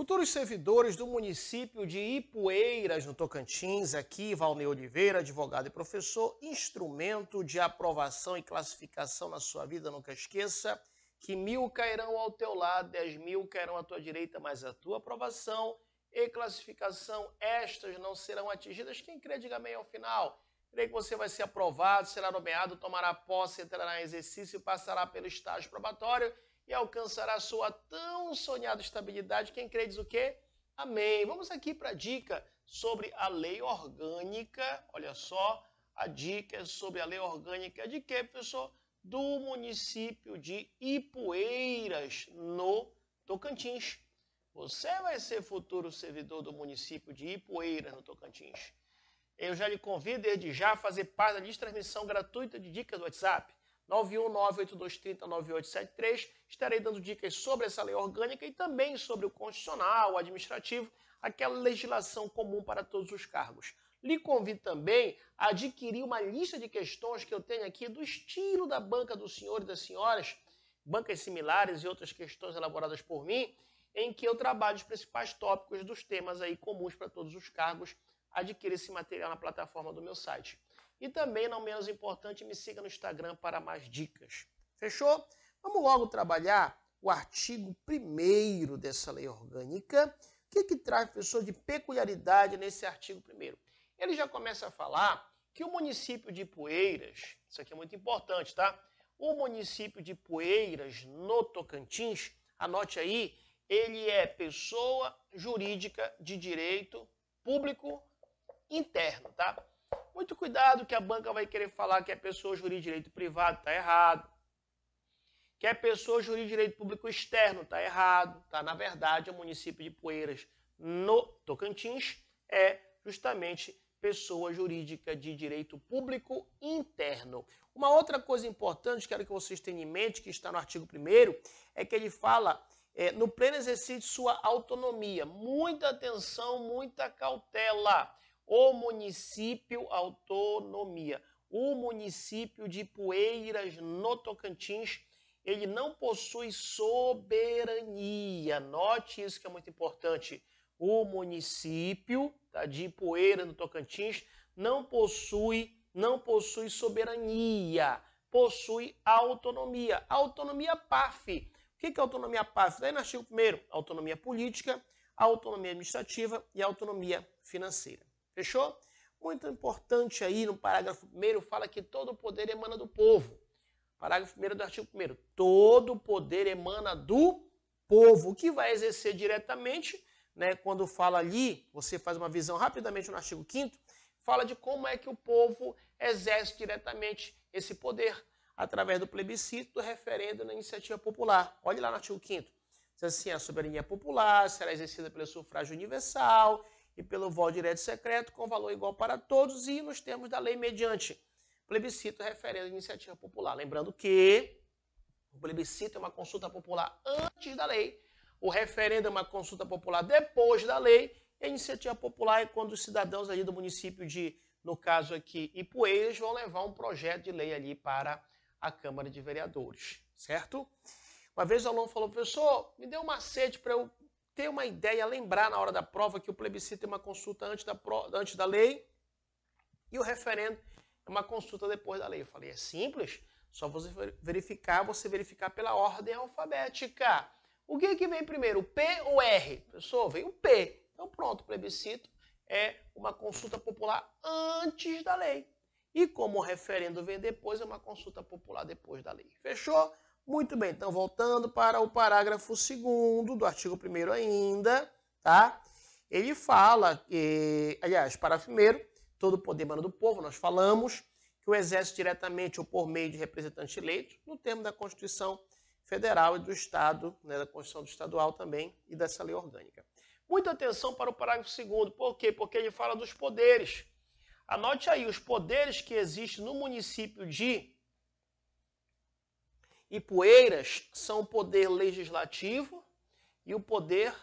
Futuros servidores do município de Ipueiras, no Tocantins, aqui, Valnei Oliveira, advogado e professor, instrumento de aprovação e classificação na sua vida, nunca esqueça que mil cairão ao teu lado, dez mil cairão à tua direita, mas a tua aprovação e classificação, estas não serão atingidas. Quem crê, diga amém ao final. Creio que você vai ser aprovado, será nomeado, tomará posse, entrará em exercício, passará pelo estágio probatório e alcançará a sua tão sonhada estabilidade. Quem crê diz o quê? Amém. Vamos aqui para a dica sobre a lei orgânica. Olha só, a dica é sobre a lei orgânica de quê, professor? Do município de Ipueiras, no Tocantins. Você vai ser futuro servidor do município de Ipueiras, no Tocantins. Eu já lhe convido desde já a fazer parte da lista de transmissão gratuita de dicas do WhatsApp. 91982309873. Estarei dando dicas sobre essa lei orgânica e também sobre o constitucional, o administrativo, aquela legislação comum para todos os cargos. Lhe convido também a adquirir uma lista de questões que eu tenho aqui do estilo da banca do senhor e das senhoras, bancas similares e outras questões elaboradas por mim, em que eu trabalho os principais tópicos dos temas aí comuns para todos os cargos. Adquira esse material na plataforma do meu site. E também, não menos importante, me siga no Instagram para mais dicas. Fechou? Vamos logo trabalhar o artigo 1 dessa lei orgânica. O que, que traz, professor, de peculiaridade nesse artigo 1? Ele já começa a falar que o município de Poeiras, isso aqui é muito importante, tá? O município de Poeiras, no Tocantins, anote aí, ele é pessoa jurídica de direito público interno, tá? Muito cuidado que a banca vai querer falar que é pessoa jurídica direito privado, está errado. Que é pessoa jurídica direito público externo, está errado. Tá? Na verdade, o município de Poeiras, no Tocantins, é justamente pessoa jurídica de direito público interno. Uma outra coisa importante, quero que vocês tenham em mente, que está no artigo 1 é que ele fala é, no pleno exercício de sua autonomia. Muita atenção, muita cautela o município autonomia. O município de Poeiras, no Tocantins, ele não possui soberania. Note isso que é muito importante. O município tá, de Poeiras, no Tocantins, não possui, não possui soberania, possui autonomia. Autonomia PAF. O que é autonomia PAF? Daí no artigo 1 autonomia política, autonomia administrativa e autonomia financeira. Fechou? Muito importante aí no parágrafo 1 fala que todo poder emana do povo. Parágrafo 1 do artigo 1. Todo poder emana do povo, que vai exercer diretamente, né? Quando fala ali, você faz uma visão rapidamente no artigo 5 fala de como é que o povo exerce diretamente esse poder através do plebiscito, do referendo na iniciativa popular. Olhe lá no artigo 5 Diz assim, a soberania popular será exercida pelo sufrágio universal e pelo voto direto secreto, com valor igual para todos e nos termos da lei mediante plebiscito, referendo e iniciativa popular. Lembrando que o plebiscito é uma consulta popular antes da lei, o referendo é uma consulta popular depois da lei, e a iniciativa popular é quando os cidadãos ali do município de, no caso aqui, Ipueiras, vão levar um projeto de lei ali para a Câmara de Vereadores, certo? Uma vez o aluno falou, professor, me deu um macete para eu ter uma ideia, lembrar na hora da prova que o plebiscito é uma consulta antes da, antes da lei e o referendo é uma consulta depois da lei. Eu falei, é simples, só você verificar, você verificar pela ordem alfabética. O que, é que vem primeiro, o P ou R? Pessoal, vem o P. Então pronto, o plebiscito é uma consulta popular antes da lei. E como o referendo vem depois, é uma consulta popular depois da lei. Fechou? Muito bem, então voltando para o parágrafo 2 do artigo 1 ainda, tá? Ele fala, que, aliás, parágrafo 1 todo poder mano do povo, nós falamos que o exerce diretamente ou por meio de representantes eleitos, no termo da Constituição Federal e do Estado, né, da Constituição Estadual também e dessa lei orgânica. Muita atenção para o parágrafo 2 por quê? Porque ele fala dos poderes. Anote aí, os poderes que existem no município de e Poeiras são o poder legislativo e o poder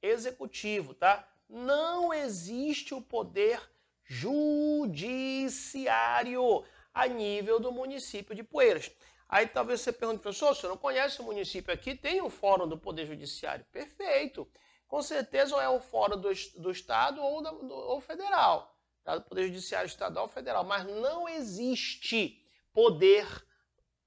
executivo, tá? Não existe o poder judiciário a nível do município de Poeiras. Aí talvez você pergunte, professor, você não conhece o município aqui? Tem o Fórum do Poder Judiciário. Perfeito. Com certeza ou é o Fórum do, do Estado ou, da, do, ou federal. Tá? Do Poder Judiciário Estadual ou Federal. Mas não existe poder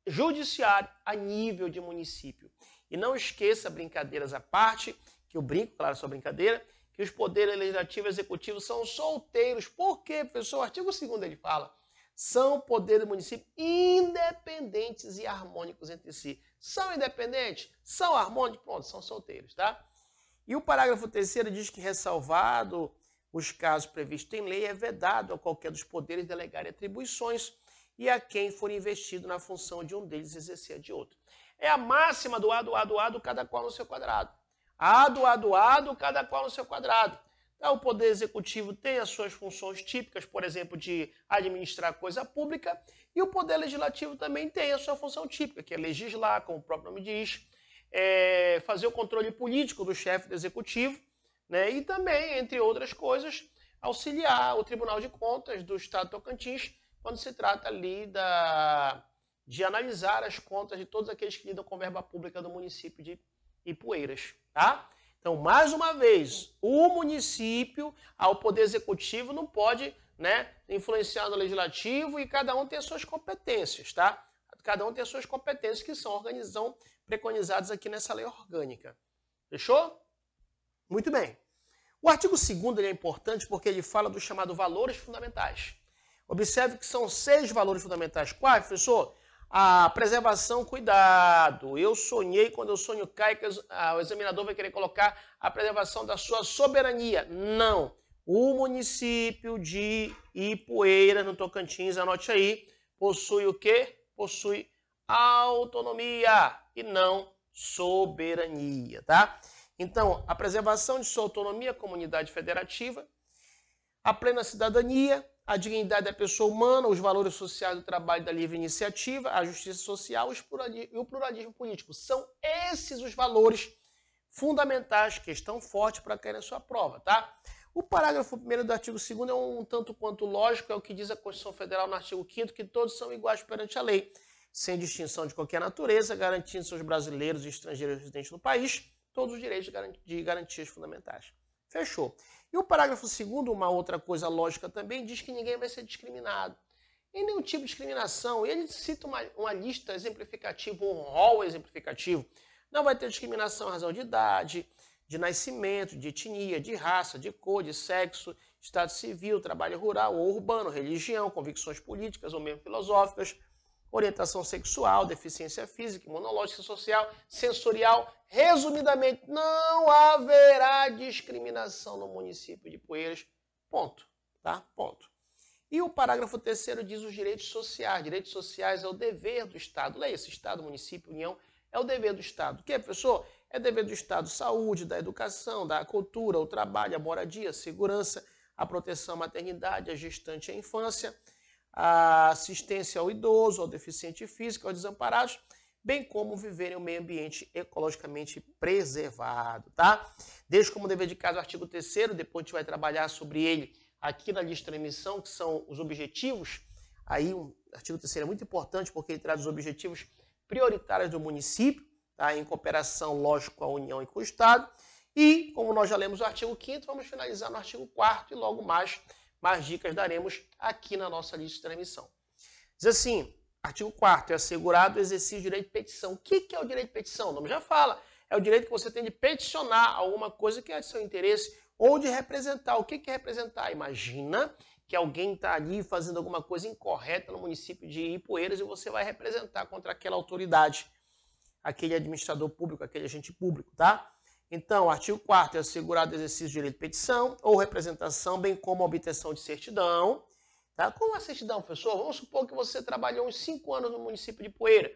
judiciário a nível de município. E não esqueça, brincadeiras à parte, que eu brinco, claro, só brincadeira, que os poderes legislativo e executivo são solteiros. Por quê, professor? O artigo 2 ele fala, são poderes do município independentes e harmônicos entre si. São independentes? São harmônicos? Pronto, são solteiros, tá? E o parágrafo 3 diz que, ressalvado os casos previstos em lei, é vedado a qualquer dos poderes delegar atribuições e a quem for investido na função de um deles exercer a de outro. É a máxima do A, do A, do A, do cada qual no seu quadrado. A, do A, do A, do cada qual no seu quadrado. Então, o Poder Executivo tem as suas funções típicas, por exemplo, de administrar coisa pública, e o Poder Legislativo também tem a sua função típica, que é legislar, como o próprio nome diz, é fazer o controle político do chefe do Executivo, né, e também, entre outras coisas, auxiliar o Tribunal de Contas do Estado Tocantins quando se trata ali da, de analisar as contas de todos aqueles que lidam com verba pública do município de Ipueiras. Tá? Então, mais uma vez, o município, ao poder executivo, não pode né, influenciar no legislativo e cada um tem as suas competências, tá? Cada um tem as suas competências que são, organizam, preconizadas aqui nessa lei orgânica. Fechou? Muito bem. O artigo 2 é importante porque ele fala do chamado valores fundamentais. Observe que são seis valores fundamentais. Quais, professor? A preservação, cuidado. Eu sonhei, quando eu sonho cai, o examinador vai querer colocar a preservação da sua soberania. Não. O município de Ipueira, no Tocantins, anote aí, possui o quê? Possui autonomia e não soberania, tá? Então, a preservação de sua autonomia, comunidade federativa, a plena cidadania, a dignidade da pessoa humana, os valores sociais do trabalho da livre iniciativa, a justiça social e o pluralismo político. São esses os valores fundamentais, que estão forte para cair na sua prova, tá? O parágrafo 1 do artigo 2 é um tanto quanto lógico, é o que diz a Constituição Federal no artigo 5 que todos são iguais perante a lei, sem distinção de qualquer natureza, garantindo aos brasileiros e estrangeiros residentes no país todos os direitos de garantias fundamentais. Fechou. E o parágrafo segundo, uma outra coisa lógica também, diz que ninguém vai ser discriminado. Em nenhum tipo de discriminação. E ele cita uma, uma lista exemplificativa, um rol exemplificativo. Não vai ter discriminação em razão de idade, de nascimento, de etnia, de raça, de cor, de sexo, estado civil, trabalho rural ou urbano, religião, convicções políticas ou mesmo filosóficas, orientação sexual, deficiência física, imunológica, social, sensorial. Resumidamente, não haverá discriminação no município de Poeiras. Ponto. Tá? Ponto. E o parágrafo terceiro diz os direitos sociais. Direitos sociais é o dever do Estado. Leia é esse Estado, município, União. É o dever do Estado. O que, professor? É dever do Estado saúde, da educação, da cultura, o trabalho, a moradia, a segurança, a proteção à maternidade, a gestante e à infância a assistência ao idoso, ao deficiente físico, aos desamparados, bem como viver em um meio ambiente ecologicamente preservado, tá? Deixo como dever de casa o artigo 3 depois a gente vai trabalhar sobre ele aqui na lista de emissão, que são os objetivos. Aí o artigo 3 é muito importante porque ele traz os objetivos prioritários do município, tá? em cooperação, lógico, com a União e com o Estado. E, como nós já lemos o artigo 5 vamos finalizar no artigo 4 e logo mais mais dicas daremos aqui na nossa lista de transmissão. Diz assim, artigo 4 é assegurado o exercício de direito de petição. O que é o direito de petição? O nome já fala. É o direito que você tem de peticionar alguma coisa que é de seu interesse ou de representar. O que é representar? Imagina que alguém está ali fazendo alguma coisa incorreta no município de Ipueiras e você vai representar contra aquela autoridade, aquele administrador público, aquele agente público, tá? Então, o artigo 4 é assegurado o exercício de direito de petição ou representação, bem como a obtenção de certidão. Tá? Como é a certidão, professor? Vamos supor que você trabalhou uns 5 anos no município de Poeira,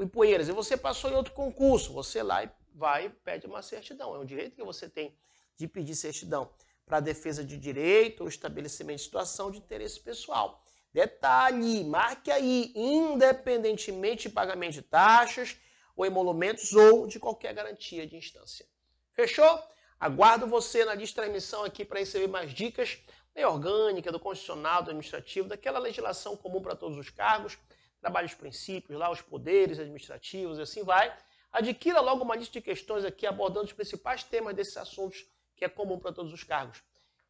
em Poeiras e você passou em outro concurso. Você lá vai e pede uma certidão. É um direito que você tem de pedir certidão para defesa de direito ou estabelecimento de situação de interesse pessoal. Detalhe, marque aí, independentemente de pagamento de taxas ou emolumentos ou de qualquer garantia de instância. Fechou? Aguardo você na lista de transmissão aqui para receber mais dicas lei orgânica, do constitucional, do administrativo, daquela legislação comum para todos os cargos, trabalha os princípios lá, os poderes administrativos e assim vai. Adquira logo uma lista de questões aqui abordando os principais temas desses assuntos que é comum para todos os cargos.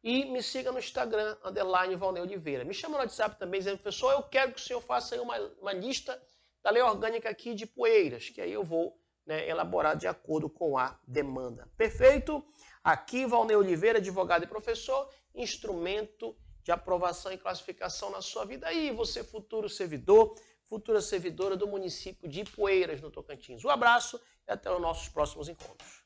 E me siga no Instagram, underline Valnei Oliveira. Me chama no WhatsApp também, dizendo, professor, eu quero que o senhor faça aí uma, uma lista da lei orgânica aqui de Poeiras, que aí eu vou né, elaborado de acordo com a demanda. Perfeito? Aqui, Valnei Oliveira, advogado e professor, instrumento de aprovação e classificação na sua vida. E você, futuro servidor, futura servidora do município de Poeiras, no Tocantins. Um abraço e até os nossos próximos encontros.